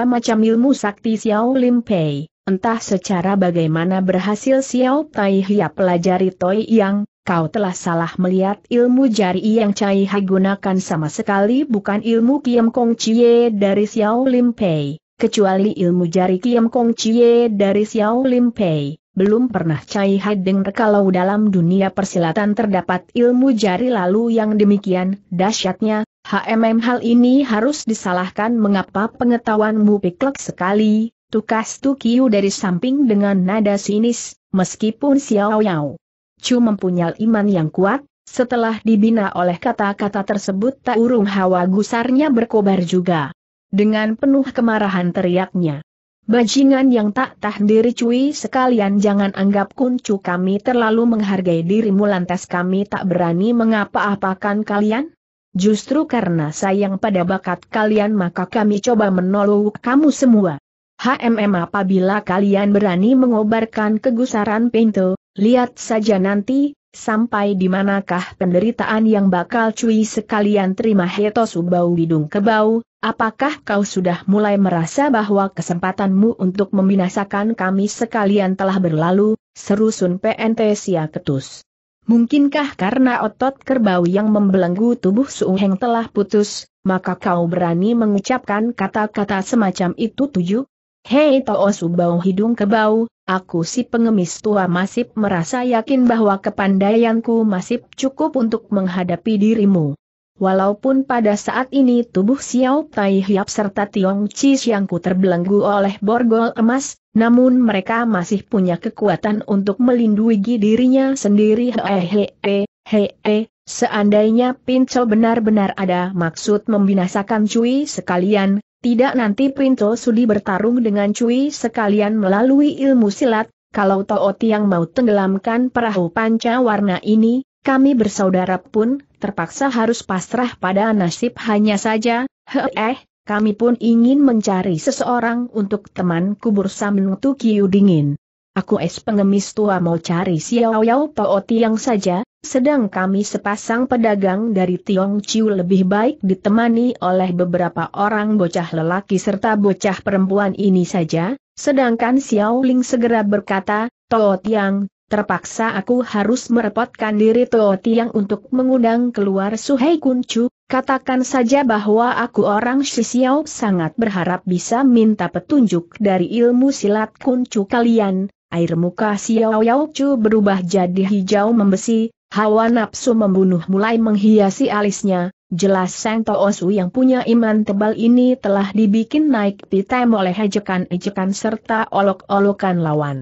macam ilmu sakti Xiao Lim Pei. Entah secara bagaimana berhasil Xiao Tai Hiap pelajari Toi Yang, kau telah salah melihat ilmu jari yang Chai Hai gunakan sama sekali bukan ilmu Kiem Kong Chie dari Xiao Lim Pei, kecuali ilmu jari Kiem Kong Chie dari Xiao Lim Pei belum pernah Cai hai Haideng kalau dalam dunia persilatan terdapat ilmu jari lalu yang demikian, dahsyatnya, HMM hal ini harus disalahkan mengapa pengetahuanmu piklek sekali, tukas Tukiu dari samping dengan nada sinis, meskipun Xiao Yao. Chu mempunyai iman yang kuat, setelah dibina oleh kata-kata tersebut tak urung hawa gusarnya berkobar juga. Dengan penuh kemarahan teriaknya. Bajingan yang tak tahan diri cuy sekalian jangan anggap kuncu kami terlalu menghargai dirimu lantas kami tak berani mengapa-apakan kalian? Justru karena sayang pada bakat kalian maka kami coba menolong kamu semua. HMM apabila kalian berani mengobarkan kegusaran pintu, lihat saja nanti, sampai di manakah penderitaan yang bakal cuy sekalian terima Heto Subau Bidung Kebau, apakah kau sudah mulai merasa bahwa kesempatanmu untuk membinasakan kami sekalian telah berlalu, seru Sun PNT Sia Ketus. Mungkinkah karena otot kerbau yang membelenggu tubuh suheng Heng telah putus, maka kau berani mengucapkan kata-kata semacam itu tujuh? Hei Too Subau Hidung Kebau, Aku si pengemis tua masih merasa yakin bahwa kepandaianku masih cukup untuk menghadapi dirimu. Walaupun pada saat ini tubuh Xiao Tai Hiap serta Tiong Chi ku terbelenggu oleh borgol emas, namun mereka masih punya kekuatan untuk melindungi dirinya sendiri. Hehehe, hehe, he, he. seandainya Pincel benar-benar ada maksud membinasakan Cui sekalian, tidak nanti Printo Sudi bertarung dengan Cui sekalian melalui ilmu silat, kalau Tao Tiang mau tenggelamkan perahu panca warna ini, kami bersaudara pun, terpaksa harus pasrah pada nasib hanya saja, Eh, kami pun ingin mencari seseorang untuk teman kubur Sameng Tukiu dingin. Aku es pengemis tua mau cari Xiao Yao Po Tiang saja, sedang kami sepasang pedagang dari Tiong Chiu lebih baik ditemani oleh beberapa orang bocah lelaki serta bocah perempuan ini saja, sedangkan Xiao Ling segera berkata, Tao Tiang, terpaksa aku harus merepotkan diri Tao Tiang untuk mengundang keluar Suhei Kuncu, katakan saja bahwa aku orang Xiao sangat berharap bisa minta petunjuk dari ilmu silat Kuncu kalian, air muka Xiao Yao Chu berubah jadi hijau membesi, hawa nafsu membunuh mulai menghiasi alisnya, jelas Sang Toosu yang punya iman tebal ini telah dibikin naik pitam oleh ejekan-ejekan serta olok-olokan lawan.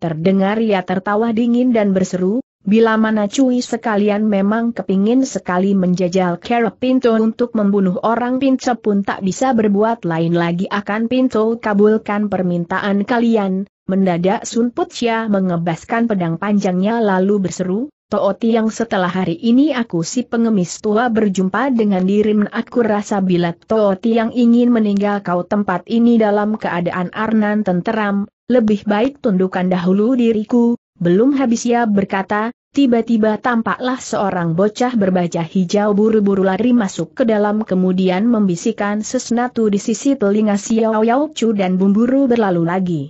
Terdengar ia tertawa dingin dan berseru, bila mana cuy sekalian memang kepingin sekali menjajal Kera Pinto untuk membunuh orang pintu pun tak bisa berbuat lain lagi akan pintu kabulkan permintaan kalian, Mendadak Sun Putia mengebaskan pedang panjangnya lalu berseru, Tooti yang setelah hari ini aku si pengemis tua berjumpa dengan dirimu aku rasa bila Tooti yang ingin meninggal kau tempat ini dalam keadaan Arnan tenteram, lebih baik tundukkan dahulu diriku, belum habis ia berkata, tiba-tiba tampaklah seorang bocah berbaju hijau buru-buru lari masuk ke dalam kemudian membisikkan sesuatu di sisi telinga Xiao Yao Chu dan bumburu berlalu lagi.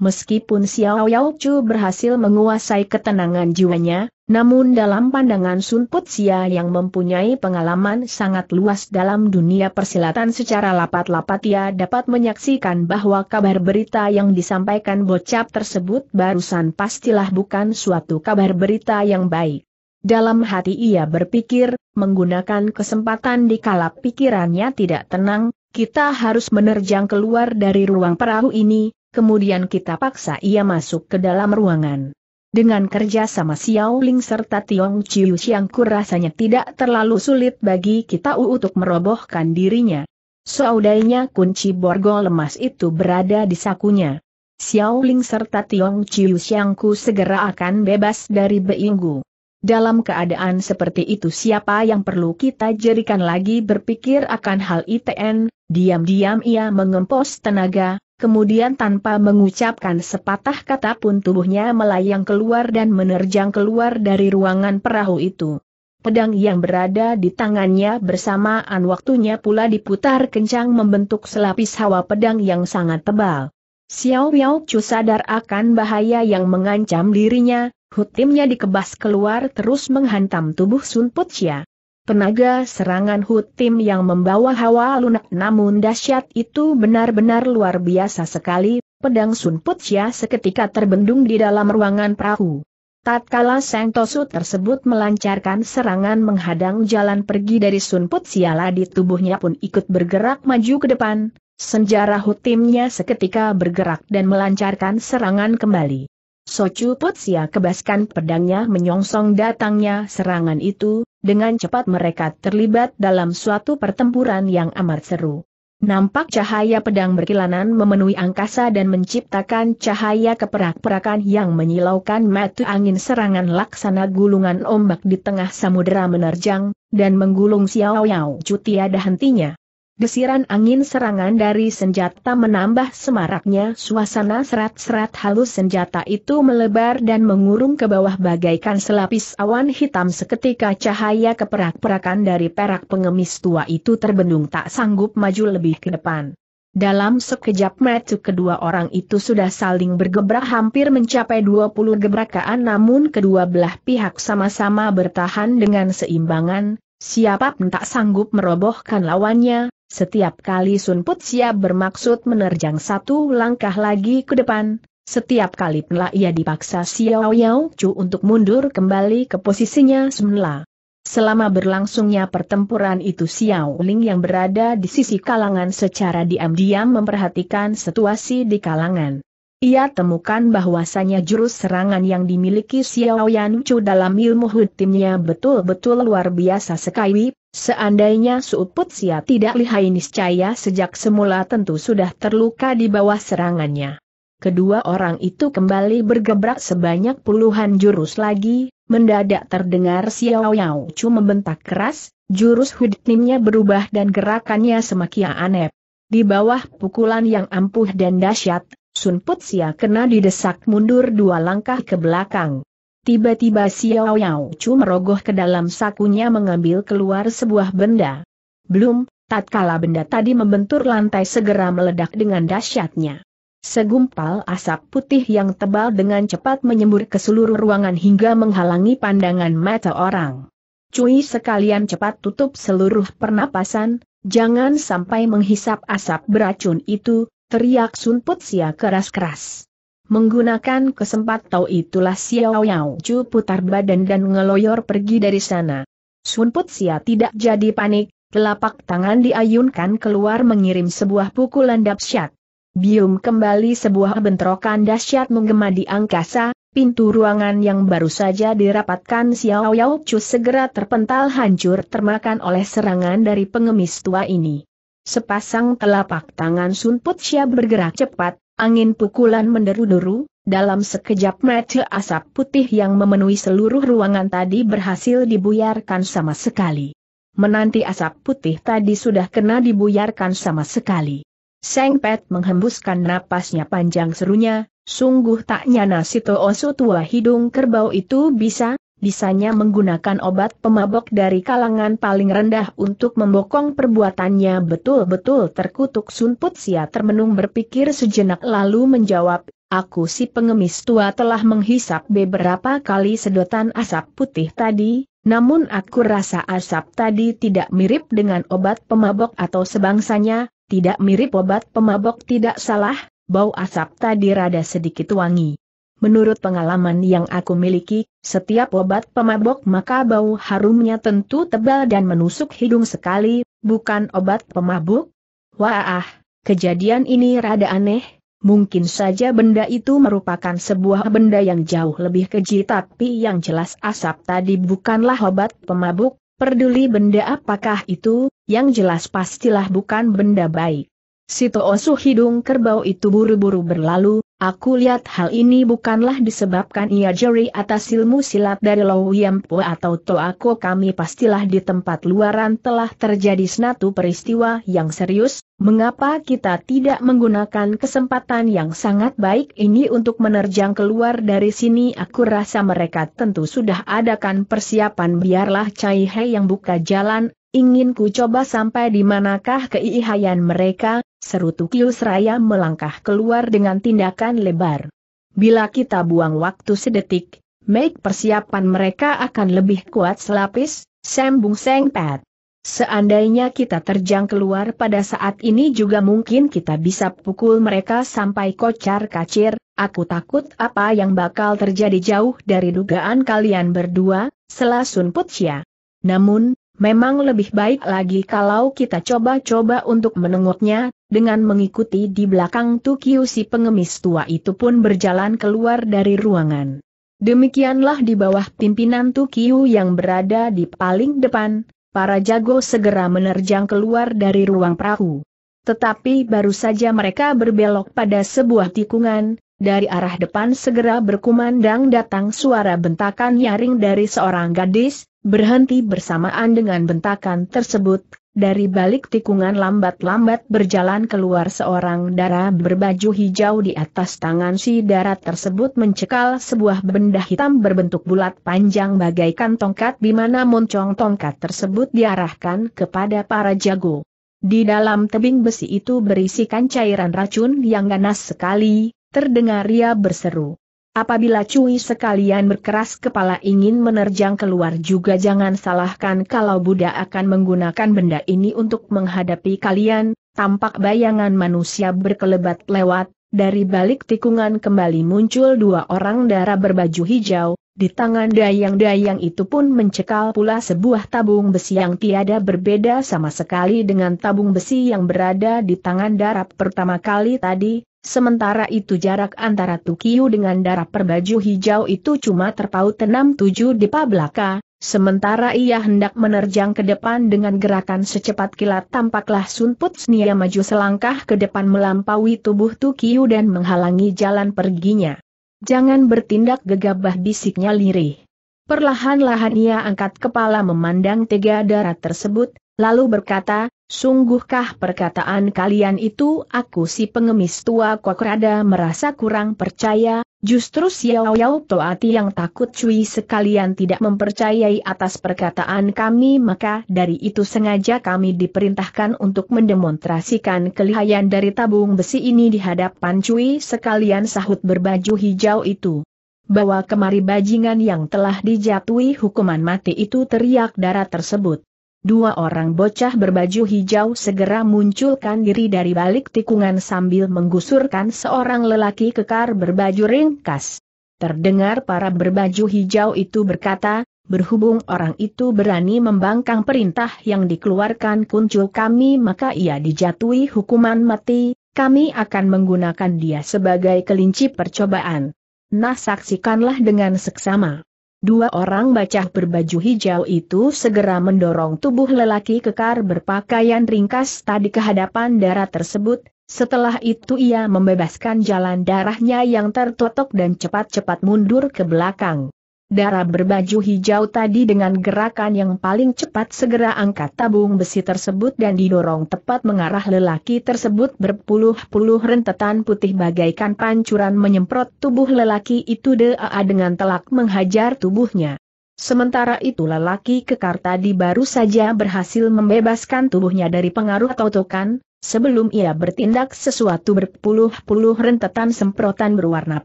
Meskipun Xiao Yao Chu berhasil menguasai ketenangan jiwanya, namun dalam pandangan Sun Put Sia yang mempunyai pengalaman sangat luas dalam dunia persilatan secara lapat-lapat ia dapat menyaksikan bahwa kabar berita yang disampaikan bocap tersebut barusan pastilah bukan suatu kabar berita yang baik. Dalam hati ia berpikir, menggunakan kesempatan di kalap pikirannya tidak tenang, kita harus menerjang keluar dari ruang perahu ini, kemudian kita paksa ia masuk ke dalam ruangan. Dengan kerja sama Xiao Ling serta Tiong Chiu Xiangku rasanya tidak terlalu sulit bagi kita untuk merobohkan dirinya. Saudainya kunci borgol lemas itu berada di sakunya. Xiao Ling serta Tiong Chiu ku segera akan bebas dari beinggu. Dalam keadaan seperti itu siapa yang perlu kita jadikan lagi berpikir akan hal ITN, diam-diam ia mengempos tenaga, Kemudian tanpa mengucapkan sepatah kata pun tubuhnya melayang keluar dan menerjang keluar dari ruangan perahu itu. Pedang yang berada di tangannya bersamaan waktunya pula diputar kencang membentuk selapis hawa pedang yang sangat tebal. Xiao Yao Chu sadar akan bahaya yang mengancam dirinya, hutimnya dikebas keluar terus menghantam tubuh Sun Putia. Tenaga serangan Hutim yang membawa hawa lunak namun dahsyat itu benar-benar luar biasa sekali, pedang Sun Chia seketika terbendung di dalam ruangan perahu. Tatkala Sang Tosu tersebut melancarkan serangan menghadang jalan pergi dari Sun Siala di tubuhnya pun ikut bergerak maju ke depan, senjara Hutimnya seketika bergerak dan melancarkan serangan kembali. Socu Potsia kebaskan pedangnya menyongsong datangnya serangan itu, dengan cepat mereka terlibat dalam suatu pertempuran yang amat seru. Nampak cahaya pedang berkilanan memenuhi angkasa dan menciptakan cahaya keperak-perakan yang menyilaukan mata angin serangan laksana gulungan ombak di tengah samudera menerjang, dan menggulung Xiao Yao cuti ada hentinya. Desiran angin serangan dari senjata menambah semaraknya suasana serat-serat halus senjata itu melebar dan mengurung ke bawah bagaikan selapis awan hitam seketika cahaya keperak-perakan dari perak pengemis tua itu terbendung tak sanggup maju lebih ke depan. Dalam sekejap mata kedua orang itu sudah saling bergebrak hampir mencapai 20 gebrakaan namun kedua belah pihak sama-sama bertahan dengan seimbangan, Siapa pun tak sanggup merobohkan lawannya, setiap kali Sun Put siap bermaksud menerjang satu langkah lagi ke depan, setiap kali pula ia dipaksa Xiao Yao Chu untuk mundur kembali ke posisinya semula. Selama berlangsungnya pertempuran itu Xiao Ling yang berada di sisi kalangan secara diam-diam memperhatikan situasi di kalangan. Ia temukan bahwasanya jurus serangan yang dimiliki Xiao Yan Chu dalam ilmu hutimnya betul-betul luar biasa sekali, seandainya Suput Sia tidak lihai niscaya sejak semula tentu sudah terluka di bawah serangannya. Kedua orang itu kembali bergebrak sebanyak puluhan jurus lagi, mendadak terdengar Xiao Yao Chu membentak keras, jurus hutimnya berubah dan gerakannya semakin aneh. Di bawah pukulan yang ampuh dan dahsyat, Sun Sia kena didesak mundur dua langkah ke belakang. Tiba-tiba Xiao Yao Chu merogoh ke dalam sakunya mengambil keluar sebuah benda. Belum, tatkala benda tadi membentur lantai segera meledak dengan dahsyatnya. Segumpal asap putih yang tebal dengan cepat menyembur ke seluruh ruangan hingga menghalangi pandangan mata orang. Cui sekalian cepat tutup seluruh pernapasan, jangan sampai menghisap asap beracun itu, teriak Sun Put Sia keras-keras. Menggunakan kesempatan tahu itulah Xiao Yao Chu putar badan dan ngeloyor pergi dari sana. Sun Put Sia tidak jadi panik, telapak tangan diayunkan keluar mengirim sebuah pukulan dahsyat. Bium kembali sebuah bentrokan dahsyat menggema di angkasa, pintu ruangan yang baru saja dirapatkan Xiao Yao Chu segera terpental hancur termakan oleh serangan dari pengemis tua ini. Sepasang telapak tangan Sun Putsya bergerak cepat, angin pukulan menderu-deru, dalam sekejap mata asap putih yang memenuhi seluruh ruangan tadi berhasil dibuyarkan sama sekali. Menanti asap putih tadi sudah kena dibuyarkan sama sekali. Seng Pet menghembuskan napasnya panjang serunya, sungguh taknya nyana si Toosu tua hidung kerbau itu bisa, bisanya menggunakan obat pemabok dari kalangan paling rendah untuk membokong perbuatannya betul-betul terkutuk sunput sia termenung berpikir sejenak lalu menjawab, aku si pengemis tua telah menghisap beberapa kali sedotan asap putih tadi, namun aku rasa asap tadi tidak mirip dengan obat pemabok atau sebangsanya, tidak mirip obat pemabok tidak salah, bau asap tadi rada sedikit wangi. Menurut pengalaman yang aku miliki, setiap obat pemabok maka bau harumnya tentu tebal dan menusuk hidung sekali, bukan obat pemabuk? Wah, kejadian ini rada aneh, mungkin saja benda itu merupakan sebuah benda yang jauh lebih keji tapi yang jelas asap tadi bukanlah obat pemabuk, Peduli benda apakah itu, yang jelas pastilah bukan benda baik. Si hidung kerbau itu buru-buru berlalu, Aku lihat hal ini bukanlah disebabkan ia jeri atas ilmu silat dari Lou Po atau Toako kami pastilah di tempat luaran telah terjadi senatu peristiwa yang serius, mengapa kita tidak menggunakan kesempatan yang sangat baik ini untuk menerjang keluar dari sini aku rasa mereka tentu sudah adakan persiapan biarlah Cai He yang buka jalan, ingin ku coba sampai di manakah keihayan mereka, Seru Tukius Raya melangkah keluar dengan tindakan lebar. Bila kita buang waktu sedetik, make persiapan mereka akan lebih kuat selapis, sembung sengpet. Seandainya kita terjang keluar pada saat ini juga mungkin kita bisa pukul mereka sampai kocar kacir, aku takut apa yang bakal terjadi jauh dari dugaan kalian berdua, selasun putsia. Namun, Memang lebih baik lagi kalau kita coba-coba untuk menengoknya, dengan mengikuti di belakang Tukiu si pengemis tua itu pun berjalan keluar dari ruangan. Demikianlah di bawah pimpinan Tukiu yang berada di paling depan, para jago segera menerjang keluar dari ruang perahu. Tetapi baru saja mereka berbelok pada sebuah tikungan, dari arah depan segera berkumandang datang suara bentakan nyaring dari seorang gadis, berhenti bersamaan dengan bentakan tersebut, dari balik tikungan lambat-lambat berjalan keluar seorang darah berbaju hijau di atas tangan si darah tersebut mencekal sebuah benda hitam berbentuk bulat panjang bagaikan tongkat di mana moncong tongkat tersebut diarahkan kepada para jago. Di dalam tebing besi itu berisikan cairan racun yang ganas sekali, terdengar ia berseru. Apabila Cui sekalian berkeras kepala ingin menerjang keluar juga jangan salahkan kalau Buddha akan menggunakan benda ini untuk menghadapi kalian, tampak bayangan manusia berkelebat lewat, dari balik tikungan kembali muncul dua orang darah berbaju hijau, di tangan dayang-dayang itu pun mencekal pula sebuah tabung besi yang tiada berbeda sama sekali dengan tabung besi yang berada di tangan darah pertama kali tadi, Sementara itu jarak antara Tukiu dengan darah perbaju hijau itu cuma terpaut enam tujuh depa belaka, sementara ia hendak menerjang ke depan dengan gerakan secepat kilat tampaklah Sunput Snia maju selangkah ke depan melampaui tubuh Tukiu dan menghalangi jalan perginya. Jangan bertindak gegabah bisiknya lirih. Perlahan-lahan ia angkat kepala memandang tiga darah tersebut, lalu berkata, Sungguhkah perkataan kalian itu aku si pengemis tua kok rada merasa kurang percaya, justru Xiao Yao Toati yang takut cuy sekalian tidak mempercayai atas perkataan kami maka dari itu sengaja kami diperintahkan untuk mendemonstrasikan kelihayan dari tabung besi ini di hadapan cuy sekalian sahut berbaju hijau itu. Bawa kemari bajingan yang telah dijatuhi hukuman mati itu teriak darah tersebut. Dua orang bocah berbaju hijau segera munculkan diri dari balik tikungan sambil menggusurkan seorang lelaki kekar berbaju ringkas. Terdengar para berbaju hijau itu berkata, berhubung orang itu berani membangkang perintah yang dikeluarkan kuncul kami maka ia dijatuhi hukuman mati, kami akan menggunakan dia sebagai kelinci percobaan. Nah saksikanlah dengan seksama. Dua orang bacah berbaju hijau itu segera mendorong tubuh lelaki kekar berpakaian ringkas tadi ke hadapan darah tersebut, setelah itu ia membebaskan jalan darahnya yang tertotok dan cepat-cepat mundur ke belakang. Darah berbaju hijau tadi dengan gerakan yang paling cepat segera angkat tabung besi tersebut dan didorong tepat mengarah lelaki tersebut berpuluh-puluh rentetan putih bagaikan pancuran menyemprot tubuh lelaki itu dea dengan telak menghajar tubuhnya. Sementara itu lelaki kekar tadi baru saja berhasil membebaskan tubuhnya dari pengaruh totokan, Sebelum ia bertindak sesuatu berpuluh-puluh rentetan semprotan berwarna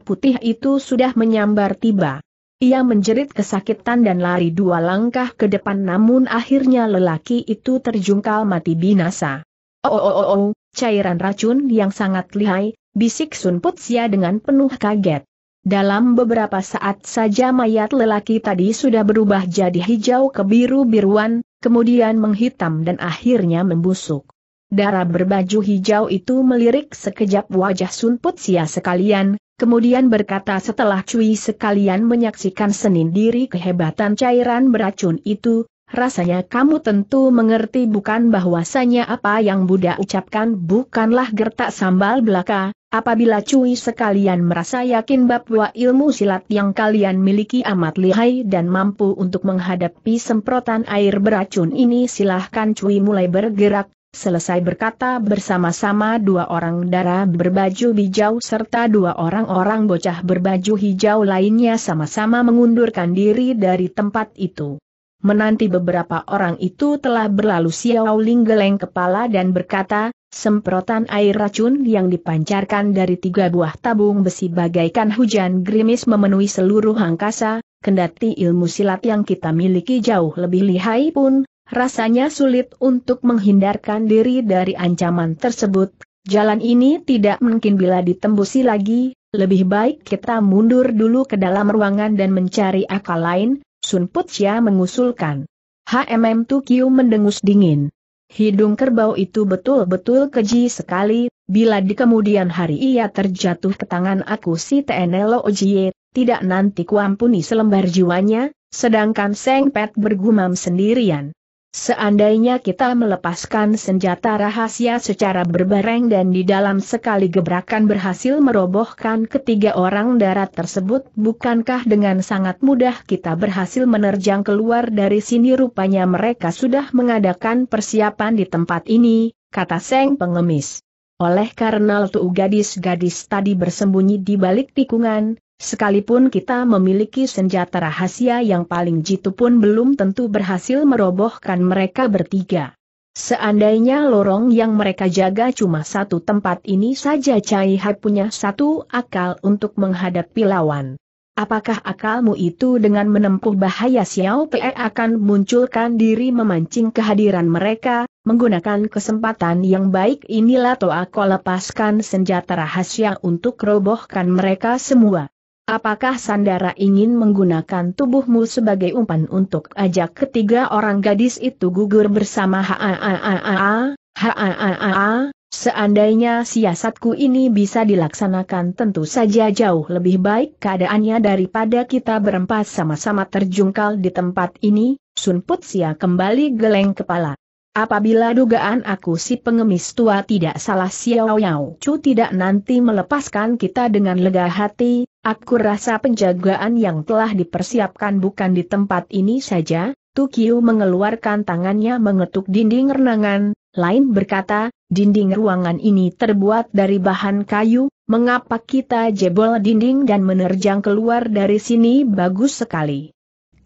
putih itu sudah menyambar tiba. Ia menjerit kesakitan dan lari dua langkah ke depan namun akhirnya lelaki itu terjungkal mati binasa. Oh, oh, oh, oh, cairan racun yang sangat lihai, bisik Sun Putsia dengan penuh kaget. Dalam beberapa saat saja mayat lelaki tadi sudah berubah jadi hijau ke biru-biruan, kemudian menghitam dan akhirnya membusuk. Darah berbaju hijau itu melirik sekejap wajah Sun Putsia sekalian, kemudian berkata setelah Cui sekalian menyaksikan senin diri kehebatan cairan beracun itu, rasanya kamu tentu mengerti bukan bahwasanya apa yang Buddha ucapkan bukanlah gertak sambal belaka, apabila Cui sekalian merasa yakin bahwa ilmu silat yang kalian miliki amat lihai dan mampu untuk menghadapi semprotan air beracun ini silahkan Cui mulai bergerak, Selesai berkata bersama-sama dua orang darah berbaju hijau serta dua orang-orang bocah berbaju hijau lainnya sama-sama mengundurkan diri dari tempat itu. Menanti beberapa orang itu telah berlalu Xiao Ling geleng kepala dan berkata, semprotan air racun yang dipancarkan dari tiga buah tabung besi bagaikan hujan gerimis memenuhi seluruh angkasa, kendati ilmu silat yang kita miliki jauh lebih lihai pun, Rasanya sulit untuk menghindarkan diri dari ancaman tersebut, jalan ini tidak mungkin bila ditembusi lagi, lebih baik kita mundur dulu ke dalam ruangan dan mencari akal lain, Sun Putia mengusulkan. HMM Tukiu mendengus dingin. Hidung kerbau itu betul-betul keji sekali, bila di kemudian hari ia terjatuh ke tangan aku si TNLO Ojiye, tidak nanti kuampuni selembar jiwanya, sedangkan Seng Pet bergumam sendirian. Seandainya kita melepaskan senjata rahasia secara berbareng dan di dalam sekali gebrakan berhasil merobohkan ketiga orang darat tersebut, bukankah dengan sangat mudah kita berhasil menerjang keluar dari sini rupanya mereka sudah mengadakan persiapan di tempat ini, kata Seng pengemis. Oleh karena itu gadis-gadis tadi bersembunyi di balik tikungan, Sekalipun kita memiliki senjata rahasia yang paling jitu pun belum tentu berhasil merobohkan mereka bertiga. Seandainya lorong yang mereka jaga cuma satu tempat ini saja Cai Hai punya satu akal untuk menghadapi lawan. Apakah akalmu itu dengan menempuh bahaya Xiao Pe akan munculkan diri memancing kehadiran mereka, menggunakan kesempatan yang baik inilah Toa kau lepaskan senjata rahasia untuk robohkan mereka semua. Apakah Sandara ingin menggunakan tubuhmu sebagai umpan untuk ajak ketiga orang gadis itu gugur bersama HAAAA, HAAAA, Seandainya siasatku ini bisa dilaksanakan tentu saja jauh lebih baik keadaannya daripada kita berempat sama-sama terjungkal di tempat ini, Sun Putsia kembali geleng kepala. Apabila dugaan aku si pengemis tua tidak salah Xiao Yao Chu tidak nanti melepaskan kita dengan lega hati, Aku rasa penjagaan yang telah dipersiapkan bukan di tempat ini saja, Tukiu mengeluarkan tangannya mengetuk dinding renangan, lain berkata, dinding ruangan ini terbuat dari bahan kayu, mengapa kita jebol dinding dan menerjang keluar dari sini bagus sekali.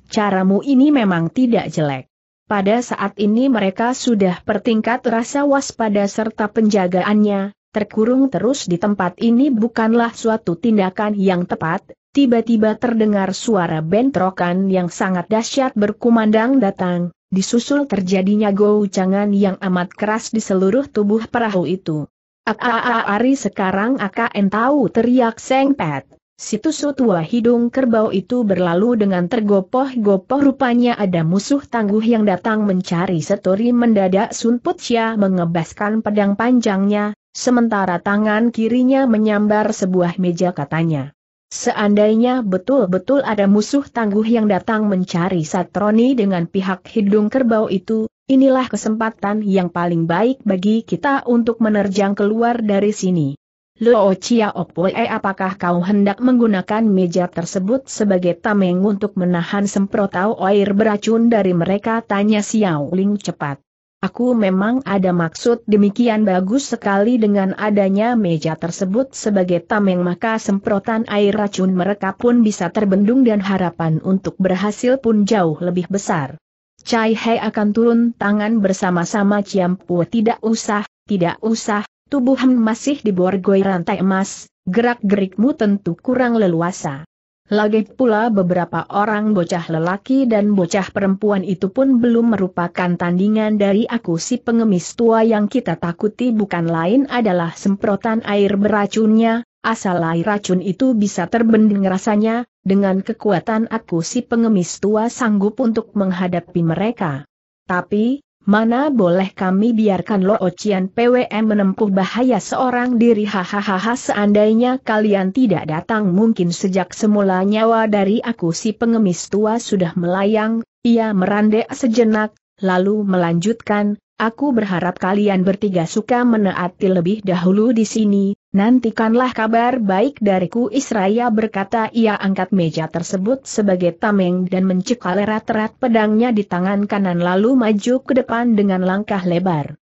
Caramu ini memang tidak jelek. Pada saat ini mereka sudah pertingkat rasa waspada serta penjagaannya, terkurung terus di tempat ini bukanlah suatu tindakan yang tepat, tiba-tiba terdengar suara bentrokan yang sangat dahsyat berkumandang datang, disusul terjadinya goucangan yang amat keras di seluruh tubuh perahu itu. Ari sekarang akan tahu teriak Seng Pet. tusuk tua hidung kerbau itu berlalu dengan tergopoh-gopoh rupanya ada musuh tangguh yang datang mencari Setori mendadak Sun Putia mengebaskan pedang panjangnya, Sementara tangan kirinya menyambar sebuah meja katanya. Seandainya betul-betul ada musuh tangguh yang datang mencari Satroni dengan pihak hidung kerbau itu, inilah kesempatan yang paling baik bagi kita untuk menerjang keluar dari sini. Luo Chia Opoe apakah kau hendak menggunakan meja tersebut sebagai tameng untuk menahan semprotau air beracun dari mereka? Tanya Xiao Ling cepat. Aku memang ada maksud demikian bagus sekali dengan adanya meja tersebut sebagai tameng maka semprotan air racun mereka pun bisa terbendung dan harapan untuk berhasil pun jauh lebih besar. Chai Hei akan turun tangan bersama-sama Ciam Pu tidak usah, tidak usah, tubuh masih diborgoi rantai emas, gerak-gerikmu tentu kurang leluasa. Lagi pula beberapa orang bocah lelaki dan bocah perempuan itu pun belum merupakan tandingan dari aku si pengemis tua yang kita takuti bukan lain adalah semprotan air beracunnya, asal air racun itu bisa terbendeng rasanya, dengan kekuatan aku si pengemis tua sanggup untuk menghadapi mereka. Tapi, Mana boleh kami biarkan Lo Ocian PWM menempuh bahaya seorang diri hahaha seandainya kalian tidak datang mungkin sejak semula nyawa dari aku si pengemis tua sudah melayang, ia merandek sejenak, lalu melanjutkan, aku berharap kalian bertiga suka menaati lebih dahulu di sini, Nantikanlah kabar baik dariku Israya berkata ia angkat meja tersebut sebagai tameng dan mencekal erat-erat pedangnya di tangan kanan lalu maju ke depan dengan langkah lebar.